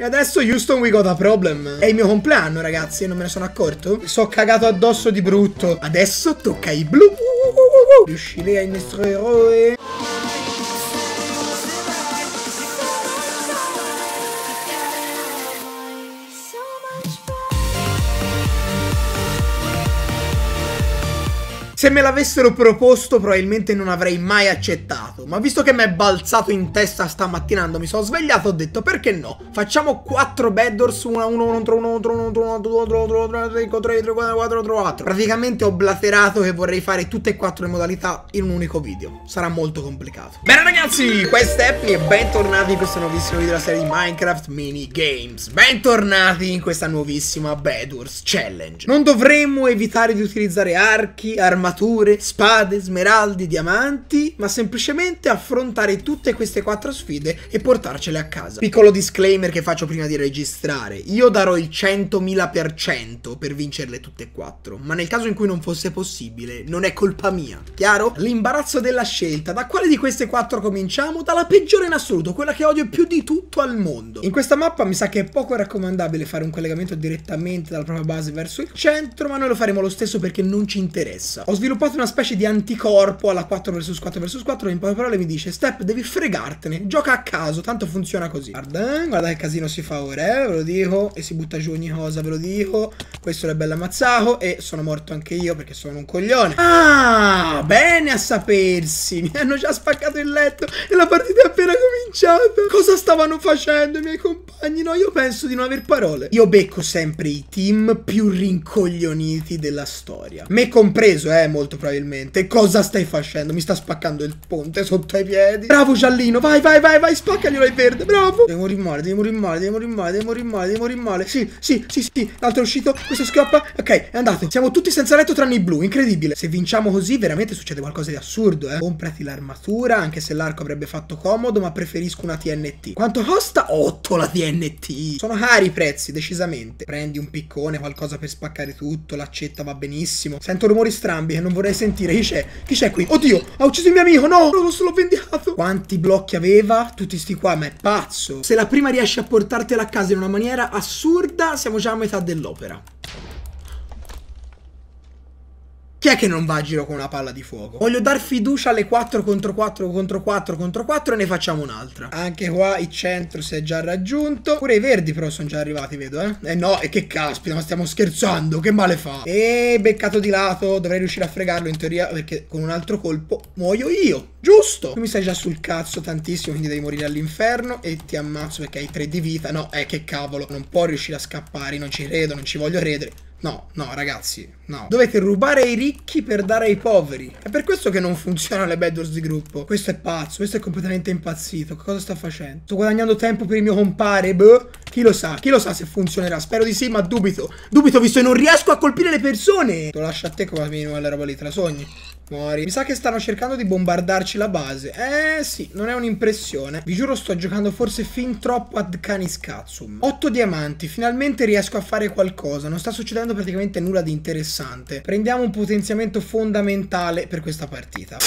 E adesso Houston we got a problem. È il mio compleanno, ragazzi, non me ne sono accorto. Sono cagato addosso di brutto. Adesso tocca ai blu. Riuscirei a il nostro eroe. Se me l'avessero proposto probabilmente non avrei mai accettato, ma visto che mi è balzato in testa stamattina mi sono svegliato ho detto perché no? Facciamo 4 backdoors, 1 1 contro 1 contro 1 1 1 1 1 contro 3 contro 3 contro 4 contro 4. Praticamente ho blaterato che vorrei fare tutte e quattro le modalità in un unico video. Sarà molto complicato. Bene ragazzi, questo è Epi e bentornati in questo nuovissimo video della serie di Minecraft Mini Games. Bentornati in questa nuovissima Bedwars Challenge. Non dovremmo evitare di utilizzare archi, armature armature, spade, smeraldi, diamanti, ma semplicemente affrontare tutte queste quattro sfide e portarcele a casa. Piccolo disclaimer che faccio prima di registrare, io darò il 100.000% per vincerle tutte e quattro, ma nel caso in cui non fosse possibile, non è colpa mia, chiaro? L'imbarazzo della scelta, da quale di queste quattro cominciamo? Dalla peggiore in assoluto, quella che odio più di tutto al mondo. In questa mappa mi sa che è poco raccomandabile fare un collegamento direttamente dalla propria base verso il centro, ma noi lo faremo lo stesso perché non ci interessa. Ho sviluppato una specie di anticorpo alla 4 vs 4 vs 4 in poche parole mi dice Step devi fregartene, gioca a caso, tanto funziona così. Guarda, eh, guarda che casino si fa ora, eh, ve lo dico, e si butta giù ogni cosa, ve lo dico. Questo l'è bello ammazzato e sono morto anche io perché sono un coglione. Ah, bene a sapersi, mi hanno già spaccato il letto e la partita è appena cominciata. Cosa stavano facendo i miei compagni? compagni, no? Io penso di non aver parole. Io becco sempre i team più rincoglioniti della storia. Me compreso, eh, molto probabilmente. Cosa stai facendo? Mi sta spaccando il ponte sotto ai piedi. Bravo Giallino, vai, vai, vai, vai, spaccaglielo ai verde, bravo. Devi morire male, devi morire male, devi morire male, devi male, devi male. Sì, sì, sì, sì. L'altro è uscito, questo scappa. Ok, è andato. Siamo tutti senza letto tranne i blu, incredibile. Se vinciamo così, veramente succede qualcosa di assurdo, eh. Comprati l'armatura, anche se l'arco avrebbe fatto comodo, ma preferisco una TNT. Quanto costa? 8 la TNT. TNT. Sono cari i prezzi, decisamente. Prendi un piccone, qualcosa per spaccare tutto, l'accetta va benissimo. Sento rumori strambi che non vorrei sentire. Chi c'è? Chi c'è qui? Oddio, ha ucciso il mio amico, no! Non lo l'ho vendicato! Quanti blocchi aveva? Tutti sti qua, ma è pazzo! Se la prima riesce a portartela a casa in una maniera assurda, siamo già a metà dell'opera. Chi è che non va a giro con una palla di fuoco? Voglio dar fiducia alle 4 contro 4 contro 4 contro 4 e ne facciamo un'altra. Anche qua il centro si è già raggiunto. Pure i verdi però sono già arrivati, vedo, eh. Eh no, e che caspita, ma stiamo scherzando, che male fa. E beccato di lato, dovrei riuscire a fregarlo in teoria perché con un altro colpo muoio io. Giusto! Tu mi stai già sul cazzo tantissimo, quindi devi morire all'inferno e ti ammazzo perché hai 3 di vita. No, eh, che cavolo, non può riuscire a scappare, non ci credo, non ci voglio credere. No, no, ragazzi, no. Dovete rubare ai ricchi per dare ai poveri. È per questo che non funzionano le battles di gruppo. Questo è pazzo, questo è completamente impazzito. Che cosa sta facendo? Sto guadagnando tempo per il mio compare, boh. Chi lo sa, chi lo sa se funzionerà. Spero di sì, ma dubito. Dubito, visto che non riesco a colpire le persone. Lo lascio a te come minimo la roba lì, te la sogni. Muori. Mi sa che stanno cercando di bombardarci la base. Eh sì, non è un'impressione. Vi giuro sto giocando forse fin troppo ad canis cazzum. 8 diamanti, finalmente riesco a fare qualcosa. Non sta succedendo praticamente nulla di interessante. Prendiamo un potenziamento fondamentale per questa partita.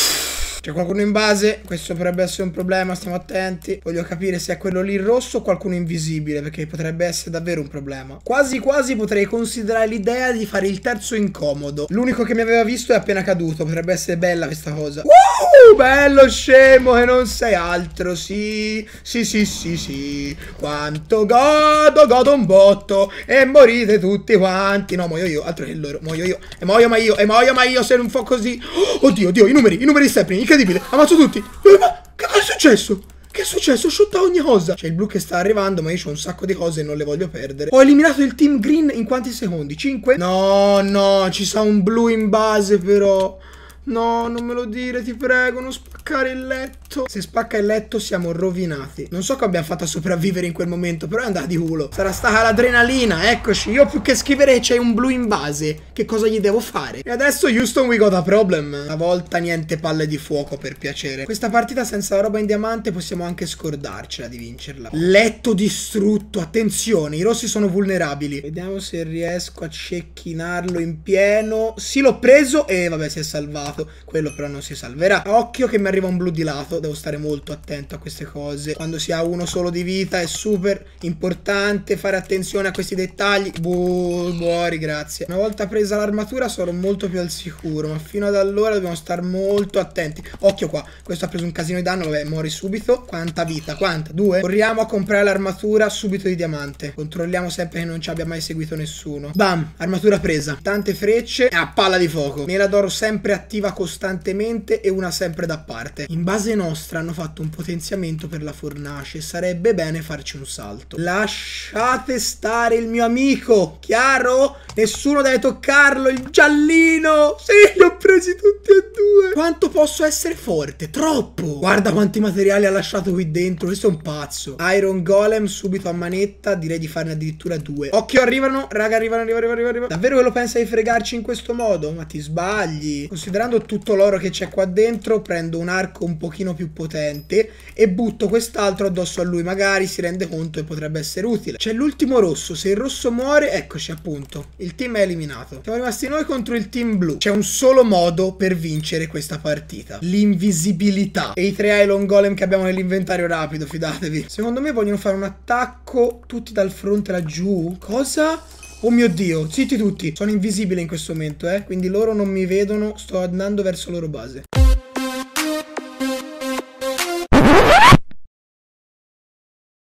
C'è cioè, qualcuno in base, questo potrebbe essere un problema, stiamo attenti. Voglio capire se è quello lì rosso o qualcuno invisibile, perché potrebbe essere davvero un problema. Quasi quasi potrei considerare l'idea di fare il terzo incomodo. L'unico che mi aveva visto è appena caduto, potrebbe essere bella questa cosa. Uh, bello scemo che non sei altro, sì, sì, sì, sì, sì. Quanto godo, godo un botto e morite tutti quanti. No, muoio io, altro che loro, muoio io. E muoio ma io, e muoio ma io se non fo così. oddio, oddio, i numeri, i numeri sempre, i incredibile, ammazzo tutti. Eh, ma che cosa è successo? Che è successo? Shutta ogni cosa. C'è il blu che sta arrivando, ma io ho un sacco di cose e non le voglio perdere. Ho eliminato il team green in quanti secondi? 5? No, no, ci sta un blu in base però. No, non me lo dire, ti prego, non spaccare il letto. Se spacca il letto siamo rovinati. Non so che abbiamo fatto a sopravvivere in quel momento, però è andata di culo. Sarà stata l'adrenalina, eccoci. Io più che scrivere c'è un blu in base. Che cosa gli devo fare? E adesso Houston we got a problem. Una volta niente palle di fuoco, per piacere. Questa partita senza la roba in diamante possiamo anche scordarcela di vincerla. Letto distrutto, attenzione, i rossi sono vulnerabili. Vediamo se riesco a cecchinarlo in pieno. Sì, l'ho preso e vabbè, si è salvato salvato, quello però non si salverà. Occhio che mi arriva un blu di lato, devo stare molto attento a queste cose. Quando si ha uno solo di vita è super importante fare attenzione a questi dettagli. Buh, muori, grazie. Una volta presa l'armatura sarò molto più al sicuro, ma fino ad allora dobbiamo stare molto attenti. Occhio qua, questo ha preso un casino di danno, vabbè, muori subito. Quanta vita, quanta? Due? Corriamo a comprare l'armatura subito di diamante. Controlliamo sempre che non ci abbia mai seguito nessuno. Bam, armatura presa. Tante frecce e a palla di fuoco. Mela d'oro sempre attiva attiva costantemente e una sempre da parte. In base nostra hanno fatto un potenziamento per la fornace, sarebbe bene farci un salto. Lasciate stare il mio amico, chiaro? Nessuno deve toccarlo, il giallino! Sì, li ho presi tutti e due! Quanto posso essere forte? Troppo! Guarda quanti materiali ha lasciato qui dentro. Questo è un pazzo. Iron Golem subito a manetta. Direi di farne addirittura due. Occhio, arrivano. Raga, arrivano, arrivano, arrivano, arrivano. Davvero che lo pensa di fregarci in questo modo? Ma ti sbagli. Considerando tutto l'oro che c'è qua dentro, prendo un arco un pochino più potente e butto quest'altro addosso a lui. Magari si rende conto e potrebbe essere utile. C'è l'ultimo rosso. Se il rosso muore, eccoci appunto. Il team è eliminato. Siamo rimasti noi contro il team blu. C'è un solo modo per vincere questo questa partita. L'invisibilità e i tre Island Golem che abbiamo nell'inventario rapido, fidatevi. Secondo me vogliono fare un attacco tutti dal fronte laggiù. Cosa? Oh mio Dio, zitti tutti. Sono invisibile in questo momento, eh. Quindi loro non mi vedono, sto andando verso la loro base.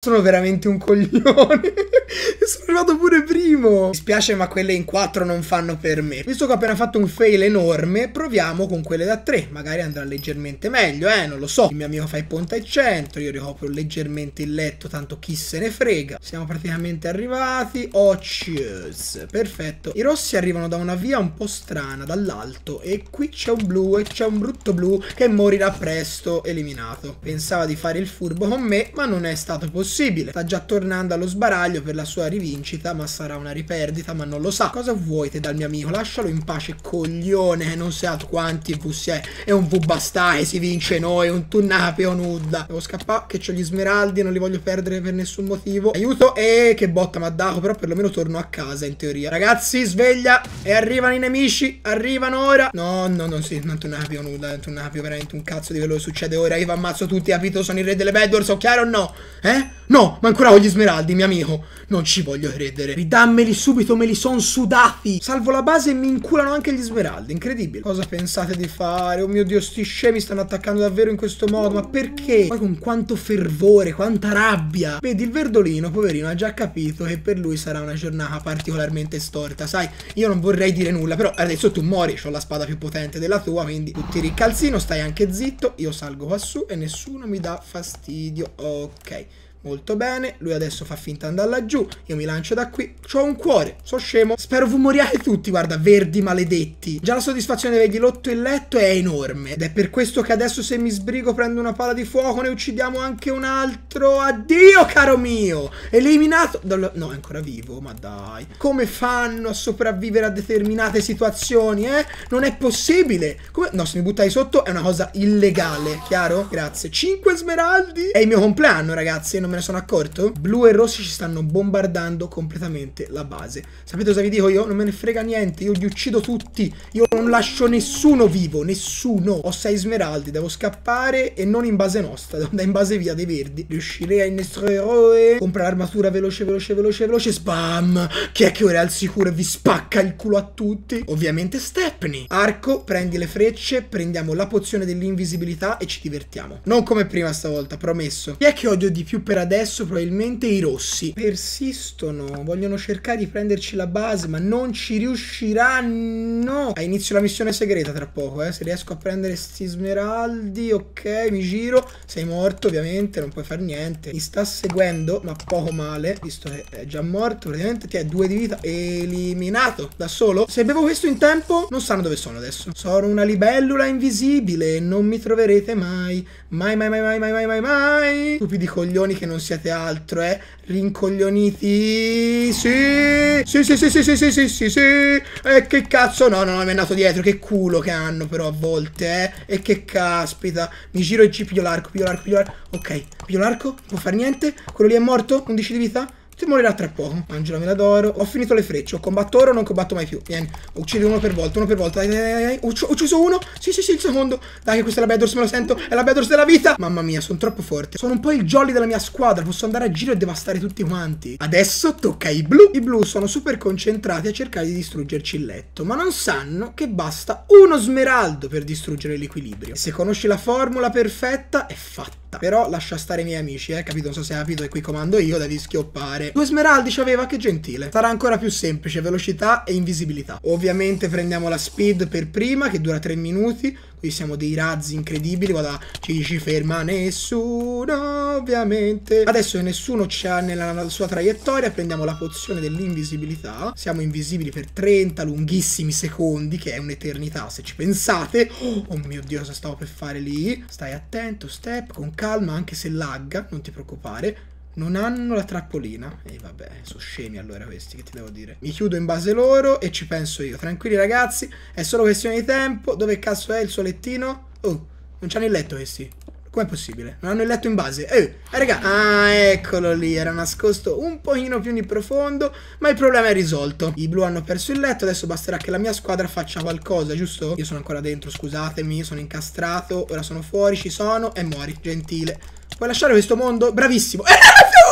Sono veramente un coglione. sono arrivato pure primo. Mi spiace, ma quelle in 4 non fanno per me. Visto che ho appena fatto un fail enorme, proviamo con quelle da 3. Magari andrà leggermente meglio, eh? Non lo so. Il mio amico fa il ponte al centro. Io ricopro leggermente il letto, tanto chi se ne frega. Siamo praticamente arrivati. Oh, cheers. Perfetto. I rossi arrivano da una via un po' strana, dall'alto. E qui c'è un blu e c'è un brutto blu che morirà presto eliminato. Pensava di fare il furbo con me, ma non è stato possibile possibile. Sta già tornando allo sbaraglio per la sua rivincita, ma sarà una riperdita, ma non lo sa. Cosa vuoi te dal mio amico? Lascialo in pace, coglione, non sa quanti V si è. È un V bastai, si vince noi, un tunnapio un Devo scappare, che ho gli smeraldi, non li voglio perdere per nessun motivo. Aiuto, e che botta mi ha dato, però perlomeno torno a casa in teoria. Ragazzi, sveglia, e arrivano i nemici, arrivano ora. No, no, no, sì, non tunnapio un non tunnapio veramente un cazzo di veloce succede ora. Io vi ammazzo tutti, capito? Sono il re delle bedwars, so chiaro o no? Eh? No, ma ancora ho gli smeraldi, mio amico. Non ci voglio credere. Ridammeli subito, me li son sudati. Salvo la base e mi inculano anche gli smeraldi. Incredibile. Cosa pensate di fare? Oh mio Dio, sti scemi stanno attaccando davvero in questo modo. Ma perché? Poi con quanto fervore, quanta rabbia. Vedi, il verdolino, poverino, ha già capito che per lui sarà una giornata particolarmente storta. Sai, io non vorrei dire nulla, però adesso tu muori. Ho la spada più potente della tua, quindi tu tiri il calzino, stai anche zitto. Io salgo quassù e nessuno mi dà fastidio. Ok. Molto bene, lui adesso fa finta di andare laggiù, io mi lancio da qui. ho un cuore, sono scemo. Spero voi moriate tutti, guarda, verdi maledetti. Già la soddisfazione di avergli lotto il letto è enorme. Ed è per questo che adesso se mi sbrigo prendo una pala di fuoco, ne uccidiamo anche un altro. Addio, caro mio! Eliminato... No, è ancora vivo, ma dai. Come fanno a sopravvivere a determinate situazioni, eh? Non è possibile. Come... No, se mi buttai sotto è una cosa illegale, chiaro? Grazie. Cinque smeraldi. È il mio compleanno, ragazzi, non me ne sono accorto? Blu e rossi ci stanno bombardando completamente la base. Sapete cosa vi dico io? Non me ne frega niente, io li uccido tutti. Io non lascio nessuno vivo, nessuno. Ho sei smeraldi, devo scappare e non in base nostra, da in base via dei verdi. Riuscirei a innestre eroe, comprare armatura veloce, veloce, veloce, veloce, spam. Chi è che ora è al sicuro e vi spacca il culo a tutti? Ovviamente Stepney. Arco, prendi le frecce, prendiamo la pozione dell'invisibilità e ci divertiamo. Non come prima stavolta, promesso. Chi è che odio di più per per adesso probabilmente i rossi. Persistono, vogliono cercare di prenderci la base, ma non ci riusciranno. Ah, inizio la missione segreta tra poco, eh. Se riesco a prendere sti smeraldi, ok, mi giro. Sei morto, ovviamente, non puoi fare niente. Mi sta seguendo, ma poco male, visto che è già morto. Praticamente ti è due di vita. Eliminato da solo. Se bevo questo in tempo, non sanno dove sono adesso. Sono una libellula invisibile, non mi troverete mai. Mai, mai, mai, mai, mai, mai, mai, mai. Stupidi coglioni che non siete altro, eh. Rincoglioniti. Sì. Sì, sì, sì, sì, sì, sì, sì, sì, sì. E che cazzo. No, no, no, mi è andato dietro. Che culo che hanno però a volte, eh. E che caspita. Mi giro e ci piglio l'arco, piglio l'arco, piglio l'arco. Ok, piglio l'arco. Non può fare niente. Quello lì è morto. 11 di vita. Ti morirà tra poco. Angela me l'adoro. Ho finito le frecce. Ho combatto ora o non combatto mai più. Vieni. Uccido uno per volta, uno per volta. Dai, dai, dai. Ucc ho ucciso uno. Sì, sì, sì, il secondo. Dai, che questa è la Bedros, me lo sento. È la Bedros della vita. Mamma mia, sono troppo forte. Sono un po' il jolly della mia squadra. Posso andare a giro e devastare tutti quanti. Adesso tocca ai blu. I blu sono super concentrati a cercare di distruggerci il letto. Ma non sanno che basta uno smeraldo per distruggere l'equilibrio. Se conosci la formula perfetta, è fatta. Però lascia stare i miei amici, eh, capito? Non so se hai capito E qui comando io, devi schioppare Due smeraldi ci aveva, che gentile. Sarà ancora più semplice, velocità e invisibilità. Ovviamente prendiamo la speed per prima, che dura 3 minuti. Qui siamo dei razzi incredibili, guarda, ci, ci ferma nessuno, ovviamente. Adesso nessuno c'ha nella sua traiettoria, prendiamo la pozione dell'invisibilità. Siamo invisibili per 30 lunghissimi secondi, che è un'eternità se ci pensate. oh, oh mio Dio, cosa stavo per fare lì? Stai attento, step, con calma, anche se lagga, non ti preoccupare. Non hanno la trappolina. E vabbè, sono scemi allora questi, che ti devo dire. Mi chiudo in base loro e ci penso io. Tranquilli ragazzi, è solo questione di tempo. Dove cazzo è il suo lettino? Oh, non c'hanno il letto questi. Com'è possibile? Non hanno il letto in base. Eh, eh, raga. Ah, eccolo lì. Era nascosto un pochino più in profondo. Ma il problema è risolto. I blu hanno perso il letto. Adesso basterà che la mia squadra faccia qualcosa, giusto? Io sono ancora dentro, scusatemi. Sono incastrato. Ora sono fuori. Ci sono. E muori. Gentile. Puoi lasciare questo mondo? Bravissimo. Eh,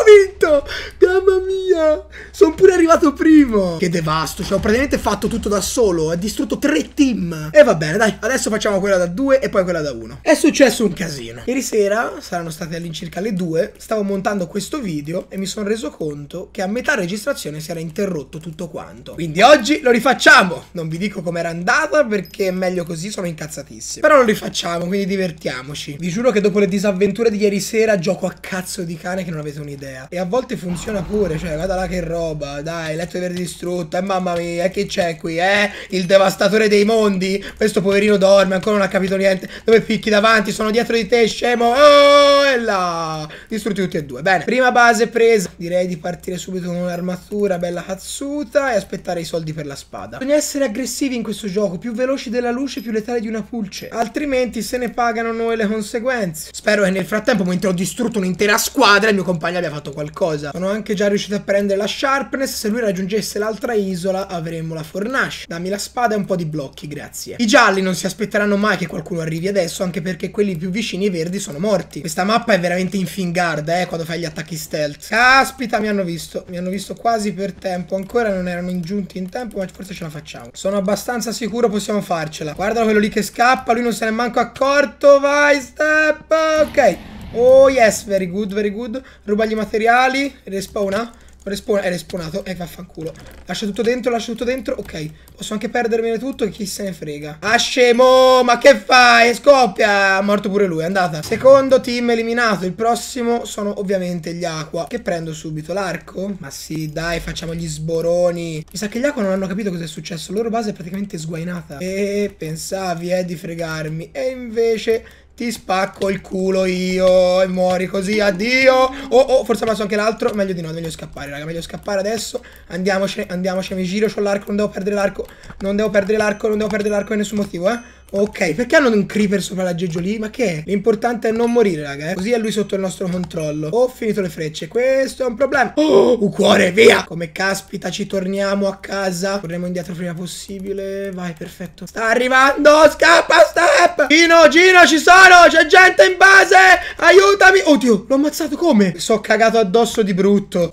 vinto! Mamma mia! Sono pure arrivato primo! Che devasto, cioè ho praticamente fatto tutto da solo, ho distrutto tre team! E va bene, dai, adesso facciamo quella da due e poi quella da uno. È successo un casino. Ieri sera, saranno state all'incirca le due, stavo montando questo video e mi sono reso conto che a metà registrazione si era interrotto tutto quanto. Quindi oggi lo rifacciamo! Non vi dico com'era andata perché è meglio così, sono incazzatissimo. Però lo rifacciamo, quindi divertiamoci. Vi giuro che dopo le disavventure di ieri sera gioco a cazzo di cane che non avete un'idea idea. E a volte funziona pure, cioè, guarda là che roba, dai, letto di aver distrutto, eh mamma mia, che c'è qui, eh? Il devastatore dei mondi, questo poverino dorme, ancora non ha capito niente, dove picchi davanti, sono dietro di te, scemo, oh, e là, distrutti tutti e due. Bene, prima base presa, direi di partire subito con un'armatura bella cazzuta e aspettare i soldi per la spada. Bisogna essere aggressivi in questo gioco, più veloci della luce, più letali di una pulce, altrimenti se ne pagano noi le conseguenze. Spero che nel frattempo, mentre ho distrutto un'intera squadra, il mio compagno abbia fatto trovato qualcosa. Sono anche già riuscito a prendere la sharpness, se lui raggiungesse l'altra isola avremmo la fornace. Dammi la spada e un po' di blocchi, grazie. I gialli non si aspetteranno mai che qualcuno arrivi adesso, anche perché quelli più vicini ai verdi sono morti. Questa mappa è veramente in fingarda, eh, quando fai gli attacchi stealth. Caspita, mi hanno visto. Mi hanno visto quasi per tempo. Ancora non erano ingiunti in tempo, ma forse ce la facciamo. Sono abbastanza sicuro possiamo farcela. Guardalo quello lì che scappa, lui non se ne è manco accorto. Vai, step! Ok. Oh yes, very good, very good. Ruba gli materiali. Respawna. Respawn, È respawnato. E eh, vaffanculo. Lascia tutto dentro, lascia tutto dentro. Ok. Posso anche perdermene tutto. Chi se ne frega. Ah scemo, ma che fai? Scoppia. Morto pure lui, è andata. Secondo team eliminato. Il prossimo sono ovviamente gli acqua. Che prendo subito? L'arco? Ma sì, dai, facciamo gli sboroni. Mi sa che gli acqua non hanno capito cosa è successo. La loro base è praticamente sguainata. E pensavi, eh, di fregarmi. E invece... Ti spacco il culo io e muori così, addio. Oh, oh, forse ha preso anche l'altro. Meglio di no, meglio scappare, raga, meglio scappare adesso. Andiamocene, andiamocene, mi giro, c'ho l'arco, non devo perdere l'arco. Non devo perdere l'arco, non devo perdere l'arco per nessun motivo, eh. Ok, perché hanno un creeper sopra l'aggeggio lì? Ma che è? L'importante è non morire, raga, eh. Così è lui sotto il nostro controllo. Ho finito le frecce, questo è un problema. Oh, un cuore, via! Come caspita, ci torniamo a casa. Torniamo indietro prima possibile. Vai, perfetto. Sta arrivando, scappa, scappa, help! Gino, Gino, ci sono! C'è gente in base! Aiutami! Oddio, l'ho ammazzato come? Mi sono cagato addosso di brutto.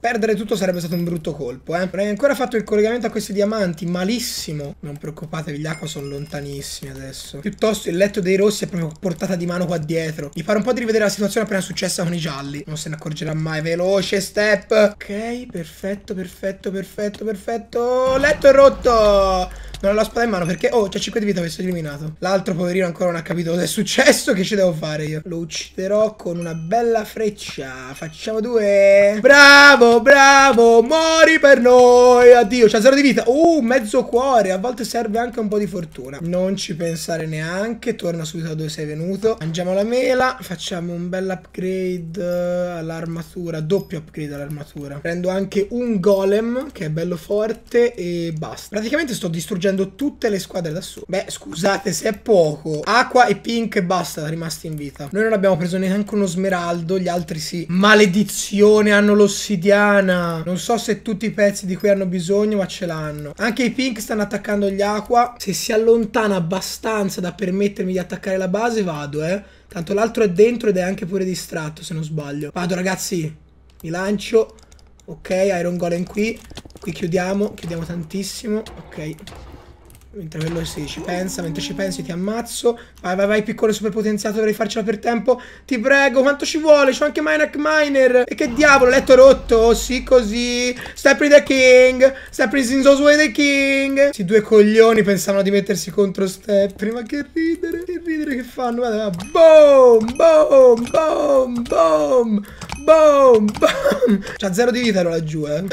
Perdere tutto sarebbe stato un brutto colpo, eh. Non hai ancora fatto il collegamento a questi diamanti. Malissimo. Non preoccupatevi, gli acqua sono lontanissimi adesso. Piuttosto il letto dei rossi è proprio portata di mano qua dietro. Mi pare un po' di rivedere la situazione appena successa con i gialli. Non se ne accorgerà mai. Veloce, step. Ok, perfetto, perfetto, perfetto, perfetto. Letto è rotto! Non ho la spada in mano perché, oh, c'è 5 di vita avessi eliminato. L'altro poverino ancora non ha capito cosa è successo. Che ci devo fare io? Lo ucciderò con una bella freccia. Facciamo due. Bravo, bravo, mori per noi. Addio, c'ha zero di vita. Uh, mezzo cuore. A volte serve anche un po' di fortuna. Non ci pensare neanche. Torna subito da dove sei venuto. Mangiamo la mela. Facciamo un bel upgrade all'armatura. Doppio upgrade all'armatura. Prendo anche un golem che è bello forte e basta. Praticamente sto distruggendo vincendo tutte le squadre da solo. Beh, scusate se è poco. Acqua e Pink e basta, rimasti in vita. Noi non abbiamo preso neanche uno smeraldo, gli altri sì. Maledizione, hanno l'ossidiana. Non so se tutti i pezzi di cui hanno bisogno, ma ce l'hanno. Anche i Pink stanno attaccando gli acqua. Se si allontana abbastanza da permettermi di attaccare la base, vado, eh. Tanto l'altro è dentro ed è anche pure distratto, se non sbaglio. Vado, ragazzi. Mi lancio. Ok, Iron Golem qui. Qui chiudiamo, chiudiamo tantissimo. Ok. Mentre quello si ci pensa, mentre ci pensi ti ammazzo. Vai, vai, vai, piccolo potenziato, dovrei farcela per tempo. Ti prego, quanto ci vuole? C'ho anche Minak Miner. E che diavolo, letto rotto. Oh, sì, così. Stepri the King. Stepri Zinzo's the King. Questi due coglioni pensavano di mettersi contro Stepri. Ma che ridere, che ridere che fanno. Guarda, guarda. Boom, boom, boom, boom, boom, boom. C'ha zero di vita ero laggiù, eh.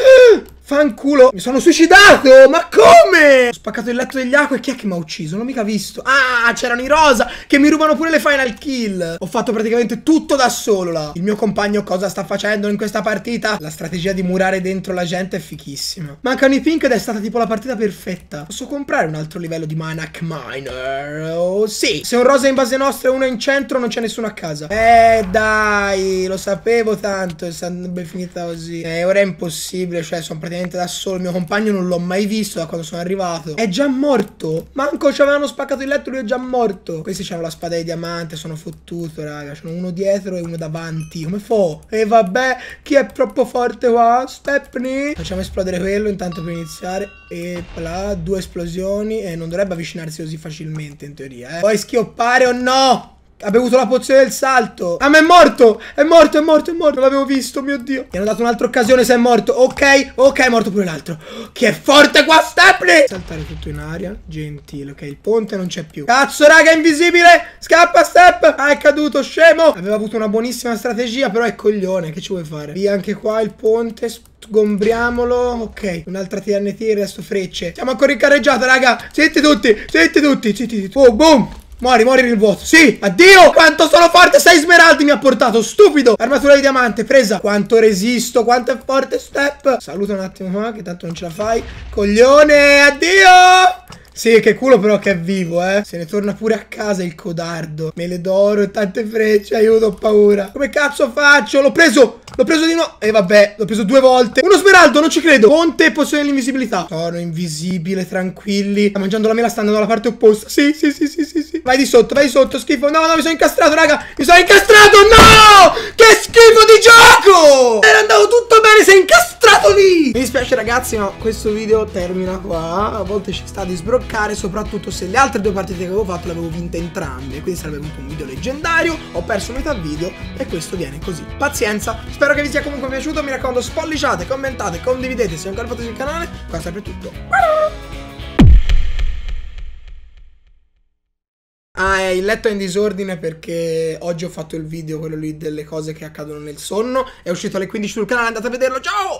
Fanculo, mi sono suicidato, ma come? Ho spaccato il letto degli acqua e chi è che mi ha ucciso? Non ho mica visto. Ah, c'erano i rosa che mi rubano pure le final kill. Ho fatto praticamente tutto da solo là. Il mio compagno cosa sta facendo in questa partita? La strategia di murare dentro la gente è fichissima. Mancano i pink ed è stata tipo la partita perfetta. Posso comprare un altro livello di Manac Miner? Oh, sì. Se un rosa è in base nostra e uno è in centro non c'è nessuno a casa. Eh, dai, lo sapevo tanto, sarebbe finita così. Eh, ora è impossibile, cioè sono praticamente praticamente da solo. Il mio compagno non l'ho mai visto da quando sono arrivato. È già morto. Manco ci avevano spaccato il letto, lui è già morto. Questi c'hanno la spada di diamante, sono fottuto, raga. C'è uno dietro e uno davanti. Come fo? E vabbè, chi è troppo forte qua? Stepney. Facciamo esplodere quello intanto per iniziare. E là, due esplosioni. E non dovrebbe avvicinarsi così facilmente in teoria, eh. Puoi schioppare o no? Ha bevuto la pozione del salto. Ah, ma è morto. È morto, è morto, è morto. Non l'avevo visto, mio Dio. Mi hanno dato un'altra occasione se è morto. Ok, ok, è morto pure l'altro. Che è forte qua, Stepney. Saltare tutto in aria. Gentile, ok. Il ponte non c'è più. Cazzo, raga, è invisibile. Scappa, Step. Ah, è caduto, scemo. Aveva avuto una buonissima strategia, però è coglione. Che ci vuoi fare? Via anche qua il ponte. Sgombriamolo. Ok, un'altra TNT, il resto frecce. Siamo ancora in carreggiata, raga. Senti tutti, senti tutti, senti tutti. Oh, boom. Muori, muori nel vuoto. Sì, addio. Quanto sono forte. Sei smeraldi mi ha portato. Stupido. Armatura di diamante, presa. Quanto resisto. Quanto è forte, step. Saluta un attimo, che tanto non ce la fai. Coglione, addio. Sì, che culo però che è vivo, eh. Se ne torna pure a casa il codardo. Me le d'oro e tante frecce, aiuto, ho paura. Come cazzo faccio? L'ho preso! L'ho preso di no. E eh, vabbè, l'ho preso due volte. Uno smeraldo, non ci credo. Ponte e pozione dell'invisibilità. Sono invisibile, tranquilli. Sta mangiando la mela, sta andando dalla parte opposta. Sì, sì, sì, sì, sì, sì. Vai di sotto, vai di sotto, schifo. No, no, mi sono incastrato, raga. Mi sono incastrato, no! Che ragazzi ma questo video termina qua A volte ci sta di sbroccare Soprattutto se le altre due partite che avevo fatto le avevo vinte entrambe Quindi sarebbe venuto un video leggendario Ho perso metà video e questo viene così Pazienza Spero che vi sia comunque piaciuto Mi raccomando spolliciate, commentate, condividete Se non ancora fate sul canale Qua è sempre tutto Ah, il letto è in disordine perché oggi ho fatto il video, quello lì delle cose che accadono nel sonno. È uscito alle 15 sul canale, andate a vederlo. Ciao!